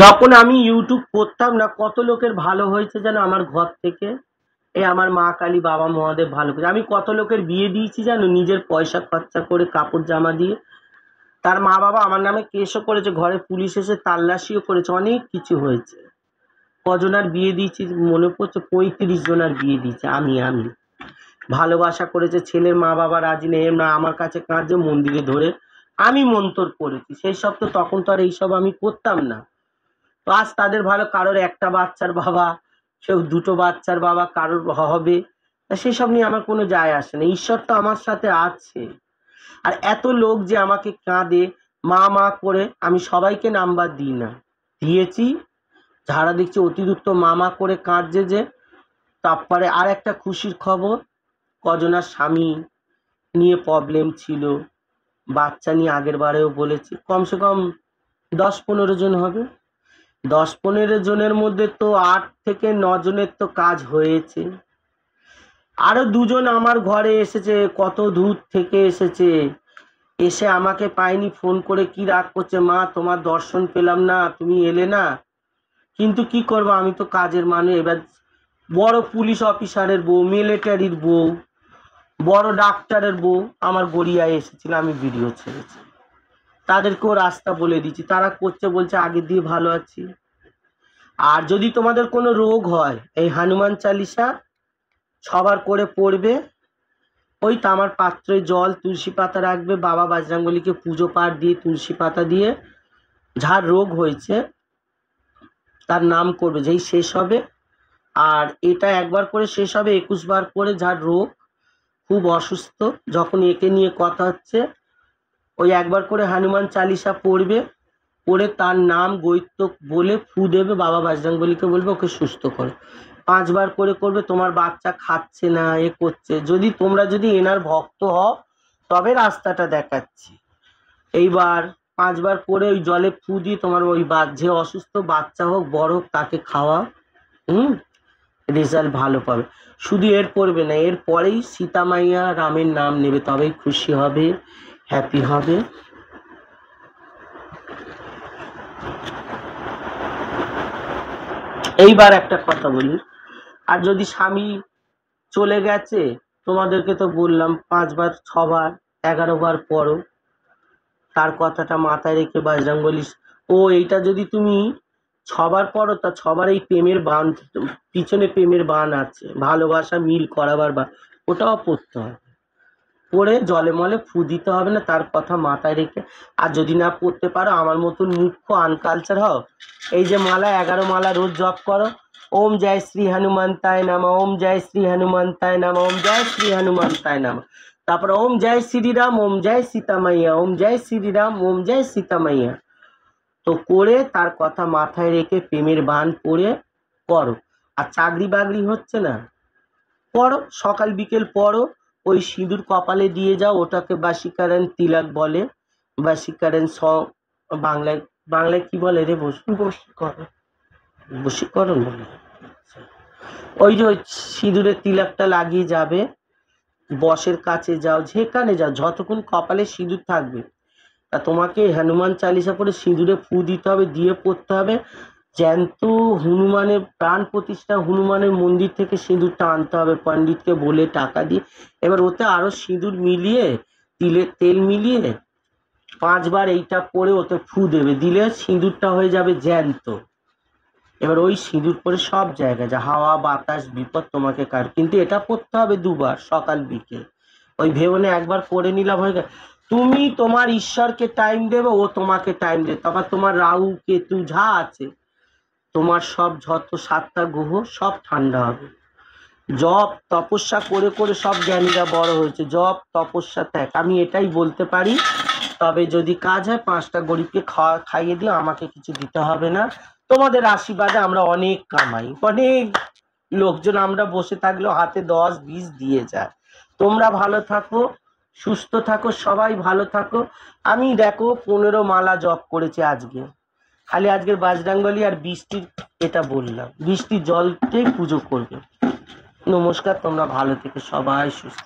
যখন আমি ইউটিউব করতাম না কত লোকের ভালো হয়েছে যেন আমার ঘর থেকে এ আমার মা কালী বাবা মহাদেব ভালো করে আমি কত লোকের বিয়ে দিয়েছি জানো নিজের পয়সা খরচা করে কাপড় জামা দিয়ে তার মা বাবা আমার নামে কেসও করেছে ঘরে পুলিশ এসে তাল্লাশিও করেছে অনেক কিছু হয়েছে কজনার বিয়ে দিয়েছি মনে পড়ছে পঁয়ত্রিশ জনার বিয়ে দিয়েছে আমি আমি ভালোবাসা করেছে ছেলের মা বাবা রাজি নেই না আমার কাছে কাঁদছে মন্দিরে ধরে আমি মন্তর করেছি সেই সব তো তখন তো আর এইসব আমি করতাম না প্লাস তাদের ভালো কারোর একটা বাচ্চার বাবা সেও দুটো বাচ্চার বাবা কারোর হবে সেসব নিয়ে আমার কোনো যায় আসে না ঈশ্বর তো আমার সাথে আছে আর এত লোক যে আমাকে কাঁদে মা মা করে আমি সবাইকে নাম্বার দিই না দিয়েছি যারা দেখছি অতিরিক্ত মামা করে কাঁদছে যে তারপরে আর একটা খুশির খবর কজনার স্বামী নিয়ে প্রবলেম ছিল বাচ্চা নিয়ে আগের বারেও বলেছি কমসে কম দশ পনেরো জন হবে দশ পনেরো জনের মধ্যে তো আট থেকে জনের তো কাজ হয়েছে আরও দুজন আমার ঘরে এসেছে কত দূর থেকে এসেছে এসে আমাকে পাইনি ফোন করে কি রাগ করছে মা তোমার দর্শন পেলাম না তুমি এলে না কিন্তু কি করব আমি তো কাজের মানুষ এবার বড় পুলিশ অফিসারের বউ মিলিটারির বউ বড় ডাক্তারের বউ আমার গড়িয়ায় এসেছিল আমি ভিডিও ছেড়েছি তাদেরকেও রাস্তা বলে দিচ্ছি তারা করছে বলছে আগের দিয়ে ভালো আছি আর যদি তোমাদের কোনো রোগ হয় এই হনুমান চালিসা সবার করে পড়বে ওই তামার পাত্রে জল তুলসী পাতা রাখবে বাবা বাজরাঙ্গলিকে পুজো পাঠ দিয়ে তুলসী পাতা দিয়ে যার রোগ হয়েছে তার নাম করবে যেই শেষ হবে আর এটা একবার করে শেষ হবে একুশ বার করে যার রোগ খুব অসুস্থ যখন একে নিয়ে কথা হচ্ছে ওই একবার করে হনুমান চালিশা পড়বে পড়ে তার নাম গৈত্য বলে ফু দেবে বাবা বাজরাঙ্গলিকে বলবে ওকে সুস্থ করো পাঁচবার করে করবে তোমার বাচ্চা খাচ্ছে না এ করছে যদি তোমরা যদি এনার ভক্ত হও তবে রাস্তাটা দেখাচ্ছি এইবার পাঁচবার করে ওই জলে ফু দিয়ে তোমার ওই যে অসুস্থ বাচ্চা হোক বড় হোক তাকে খাওয়া হুম রেজাল্ট ভালো পাবে শুধু এর করবে না এর পরেই মাইয়া রামের নাম নেবে তবেই খুশি হবে হ্যাপি হবে এইবার একটা কথা বলি আর যদি স্বামী চলে গেছে তোমাদেরকে তো বললাম পাঁচবার ছবার এগারো বার পরও তার কথাটা মাথায় রেখে বাজরাঙ্গলি ও এইটা যদি তুমি ছবার পরও তা ছবার এই প্রেমের বান পিছনে প্রেমের বান আছে ভালোবাসা মিল করাবার বা ওটাও পড়তে হবে পড়ে জলে মলে ফু দিতে হবে না তার কথা মাথায় রেখে আর যদি না পড়তে পারো আমার মতন মুখ্য আনকালচার হও এই যে মালা এগারো মালা রোজ জপ করো ওম জয় শ্রী হনুমান তাই নামা ওম জয় শ্রী হনুমান তাই নামা ওম জয় শ্রী হনুমান তাই নামা তারপর ওম জয় শ্রীরাম ওম জয় সীতামাইয়া ওম জয় শ্রীরাম ওম জয় সীতামাইয়া তো করে তার কথা মাথায় রেখে প্রেমের বান পড়ে করো আর চাকরি বাকরি হচ্ছে না পড়ো সকাল বিকেল পড়ো ওই সিঁদুর কপালে দিয়ে যাও ওটাকে বাসিকারেন তিলাক বলে বাসিকারেন স বাংলায় বাংলায় কি বলে রে বসীকরণ বসিকরণ বলে ওই যে সিঁদুরের তিলাকটা লাগিয়ে যাবে বসের কাছে যাও যেখানে যাও যতক্ষণ কপালে সিঁদুর থাকবে তা তোমাকে হনুমান চালিসা পরে সিঁদুরে ফু দিতে হবে দিয়ে পড়তে হবে জ্যান্ত হনুমানের প্রাণ প্রতিষ্ঠা হনুমানের মন্দির থেকে সিঁদুরটা আনতে হবে পণ্ডিতকে বলে টাকা দিয়ে এবার ওতে আরও সিঁদুর মিলিয়ে তিলে তেল মিলিয়ে পাঁচবার এইটা পরে ওতে ফু দেবে দিলে সিঁদুরটা হয়ে যাবে জ্যান্ত এবার ওই সিঁদুর পরে সব জায়গায় যা হাওয়া বাতাস বিপদ তোমাকে কার কিন্তু এটা করতে হবে দুবার সকাল বিকেল ওই ভেবনে একবার করে নিলাম হয়ে গেল তুমি তোমার ঈশ্বরকে টাইম দেবে ও তোমাকে টাইম দেবে তারপর তোমার রাহু কেতু যা আছে তোমার সব যত সাতটা গ্রহ সব ঠান্ডা হবে জব তপস্যা করে করে সব জ্ঞানীরা বড় হয়েছে জব তপস্যা ত্যাগ আমি এটাই বলতে পারি তবে যদি কাজ হয় পাঁচটা গরিবকে খাওয়া খাইয়ে দিও আমাকে কিছু দিতে হবে না তোমাদের আশীর্বাদে আমরা অনেক কামাই অনেক লোকজন আমরা বসে থাকলেও হাতে দশ বিষ দিয়ে যায় তোমরা ভালো থাকো সুস্থ থাকো সবাই ভালো থাকো আমি দেখো পনেরো মালা জপ করেছি আজকে খালি আজকের বাজরাঙ্গলি আর বৃষ্টির এটা বললাম বৃষ্টি জলতে পুজো করবে নমস্কার তোমরা ভালো থেকে সবাই সুস্থ